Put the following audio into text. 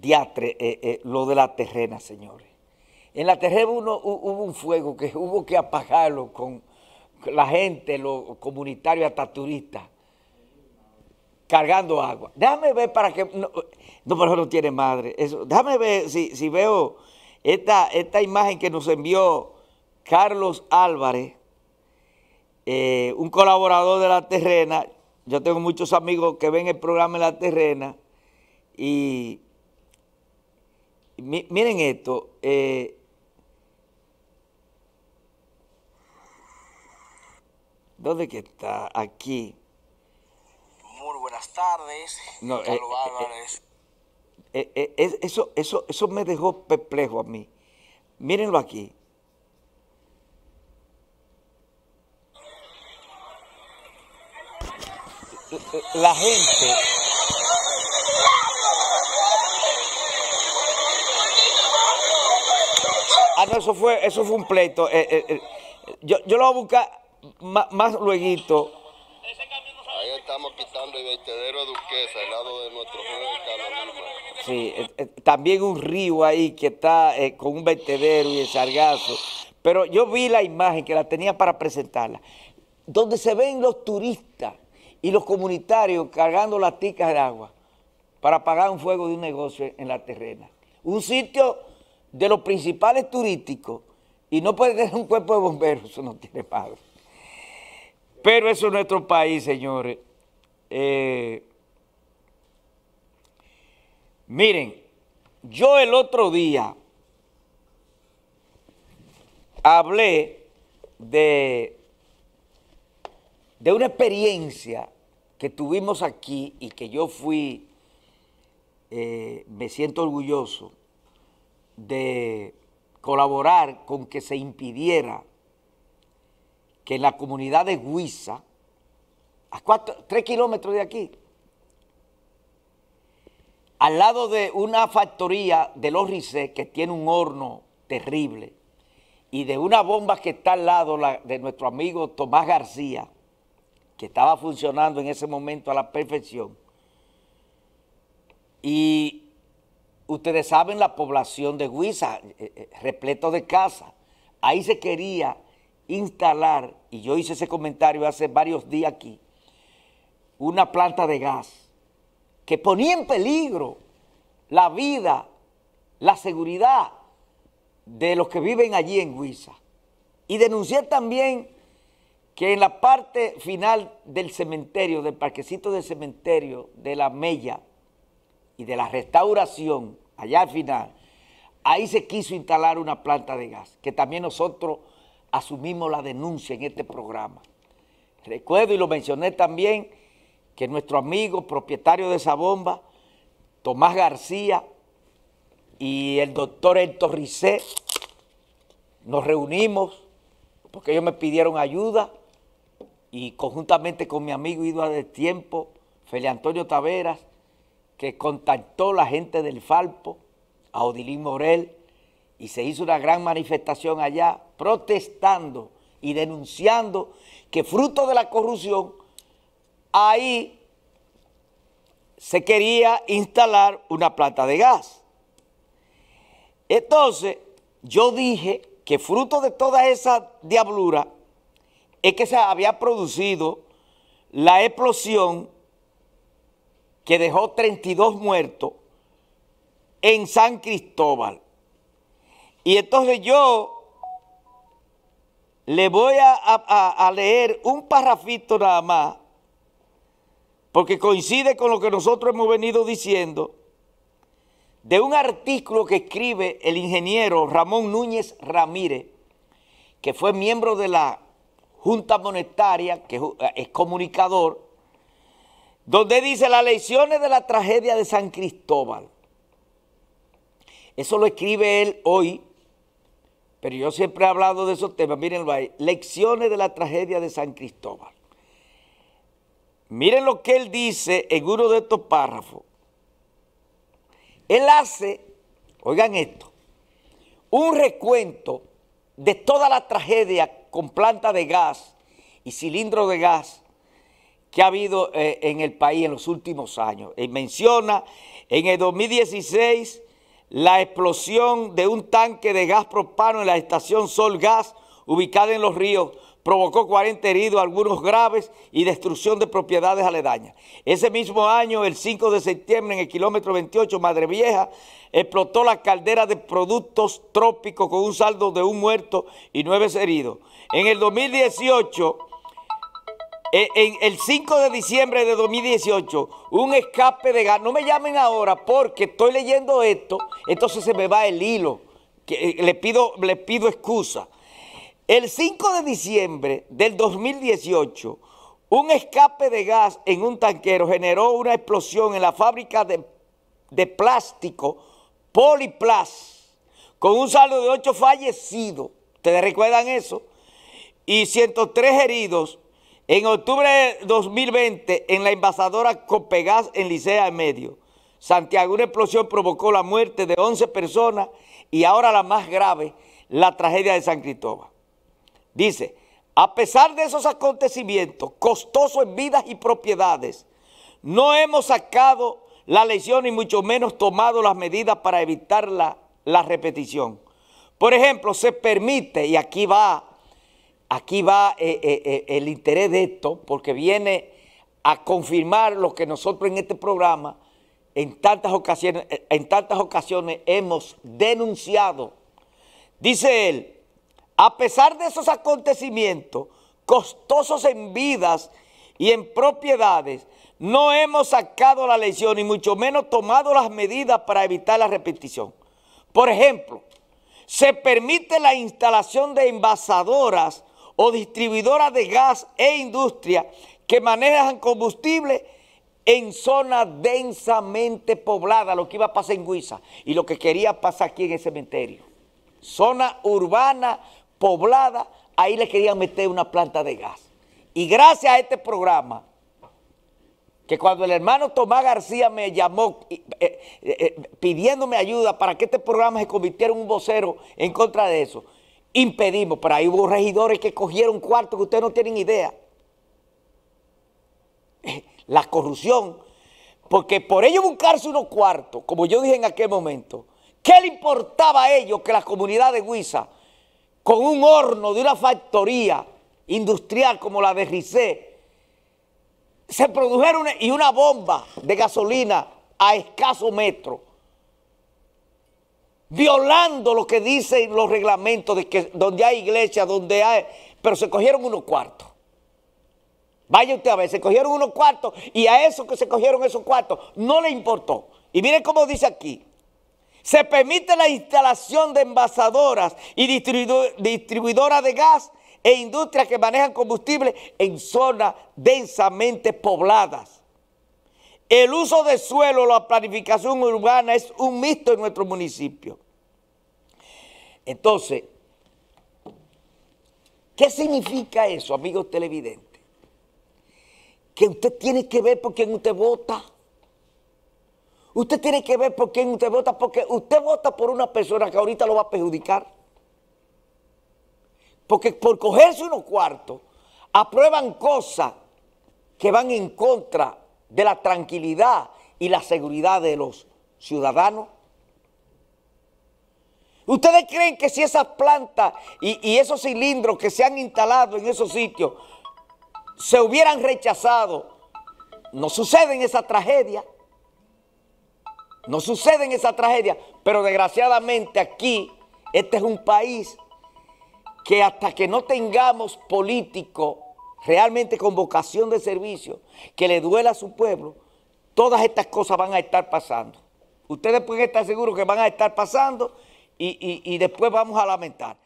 diatre, eh, eh, lo de la terrena, señores. En la terrena hubo un fuego que hubo que apagarlo con la gente, los comunitarios, hasta turistas, cargando agua. Déjame ver para que... No, no pero no tiene madre. Eso, déjame ver si, veo esta, esta imagen que nos envió Carlos Álvarez, eh, un colaborador de la terrena. Yo tengo muchos amigos que ven el programa en la terrena y miren esto. Eh, ¿Dónde que está? Aquí. Muy buenas tardes. No, eh, eh, eh, eso, eso, eso me dejó perplejo a mí. Mírenlo aquí. La gente eso fue, eso fue un pleito. Eh, eh, eh, yo, lo voy a buscar más, más luego. Ahí estamos quitando el vertedero Duquesa, al lado de nuestro río de Sí, también un río ahí que está con un vertedero y el sargazo. Pero yo vi la imagen que la tenía para presentarla, donde se ven los turistas y los comunitarios cargando las ticas de agua para apagar un fuego de un negocio en la terrena. Un sitio de los principales turísticos y no puede tener un cuerpo de bomberos, eso no tiene padre. Pero eso es nuestro país, señores. Eh, miren, yo el otro día hablé de, de una experiencia que tuvimos aquí y que yo fui, eh, me siento orgulloso, de colaborar con que se impidiera que en la comunidad de Huiza, a tres kilómetros de aquí, al lado de una factoría de los Rizé que tiene un horno terrible y de una bomba que está al lado de nuestro amigo Tomás García, que estaba funcionando en ese momento a la perfección, y ustedes saben la población de Huiza, eh, eh, repleto de casas. Ahí se quería instalar, y yo hice ese comentario hace varios días aquí, una planta de gas que ponía en peligro la vida, la seguridad de los que viven allí en Huiza. Y denuncié también que en la parte final del cementerio, del parquecito del cementerio de la Mella, y de la restauración, allá al final, ahí se quiso instalar una planta de gas, que también nosotros asumimos la denuncia en este programa. Recuerdo y lo mencioné también que nuestro amigo propietario de esa bomba, Tomás García y el doctor Héctor Ricé, nos reunimos porque ellos me pidieron ayuda y conjuntamente con mi amigo Ido de Tiempo, Feli Antonio Taveras, que contactó la gente del Falpo, a Odilín Morel, y se hizo una gran manifestación allá protestando y denunciando que fruto de la corrupción ahí se quería instalar una planta de gas. Entonces, yo dije que fruto de toda esa diablura es que se había producido la explosión que dejó 32 muertos en San Cristóbal. Y entonces yo le voy a, leer un parrafito nada más, porque coincide con lo que nosotros hemos venido diciendo, de un artículo que escribe el ingeniero Ramón Núñez Ramírez, que fue miembro de la Junta Monetaria, que es eh, comunicador, donde dice las lecciones de la tragedia de San Cristóbal. Eso lo escribe él hoy, pero yo siempre he hablado de esos temas. Mírenlo ahí, lecciones de la tragedia de San Cristóbal. Miren lo que él dice en uno de estos párrafos. Él hace, oigan esto, un recuento de toda la tragedia con planta de gas y cilindro de gas que ha habido eh, en el país en los últimos años. y eh, menciona en el 2016 la explosión de un tanque de gas propano en la estación Sol Gas ubicada en Los Ríos provocó 40 heridos, algunos graves y destrucción de propiedades aledañas. Ese mismo año, el 5 de septiembre, en el kilómetro 28, Madre Vieja, explotó la caldera de productos trópicos con un saldo de un muerto y nueve heridos. En el 2018 eh, el 5 de diciembre de 2018, un escape de gas. No me llamen ahora porque estoy leyendo esto, entonces se me va el hilo. Eh, le, pido, le pido excusa. El 5 de diciembre del 2018, un escape de gas en un tanquero generó una explosión en la fábrica de, de plástico Poliplas, con un saldo de 8 fallecidos. ¿Ustedes recuerdan eso? Y 103 heridos en octubre de 2020, en la embasadora Copegas en Licea de Medio, Santiago, una explosión provocó la muerte de 11 personas y ahora la más grave, la tragedia de San Cristóbal. Dice, a pesar de esos acontecimientos costosos en vidas y propiedades, no hemos sacado la lesión y mucho menos tomado las medidas para evitar la repetición. Por ejemplo, se permite, y aquí va aquí va eh, eh, eh, el interés de esto, porque viene a confirmar lo que nosotros en este programa en tantas ocasiones, en tantas ocasiones hemos denunciado. Dice él, a pesar de esos acontecimientos costosos en vidas y en propiedades, no hemos sacado la lección y mucho menos tomado las medidas para evitar la repetición. Por ejemplo, se permite la instalación de envasadoras o distribuidora de gas e industria que manejan combustible en zonas densamente poblada, lo que iba a pasar en Guisa y lo que quería pasar aquí en el cementerio. Zona urbana, poblada, ahí le querían meter una planta de gas. Y gracias a este programa, que cuando el hermano Tomás García me llamó eh, eh, eh, pidiéndome ayuda para que este programa se convirtiera en un vocero en contra de eso, impedimos. Pero ahí hubo regidores que cogieron cuarto que ustedes no tienen idea. La corrupción. Porque por ellos buscarse unos cuartos, como yo dije en aquel momento, ¿qué le importaba a ellos que la comunidad de Huiza, con un horno de una factoría industrial como la de Rizé, se produjera y una bomba de gasolina a escaso metro? violando lo que dicen los reglamentos de que donde hay iglesia, donde hay, pero se cogieron unos cuartos. Vaya usted a ver, se cogieron unos cuartos y a eso que se cogieron esos cuartos no le importó. Y miren cómo dice aquí. Se permite la instalación de envasadoras y distribuidoras de gas e industrias que manejan combustible en zonas densamente pobladas. El uso de suelo, la planificación urbana es un mixto en nuestro municipio. Entonces, ¿qué significa eso, amigos televidentes? Que usted tiene que ver por quién usted vota. Usted tiene que ver por quién usted vota, porque usted vota por una persona que ahorita lo va a perjudicar. Porque por cogerse unos cuartos, aprueban cosas que van en contra de la tranquilidad y la seguridad de los ciudadanos? ¿Ustedes creen que si esas plantas y, esos cilindros que se han instalado en esos sitios se hubieran rechazado, no suceden esa tragedia? No en esa tragedia, pero desgraciadamente aquí, este es un país que hasta que no tengamos políticos realmente con vocación de servicio, que le duela a su pueblo, todas estas cosas van a estar pasando. Ustedes pueden estar seguros que van a estar pasando y, y después vamos a lamentar.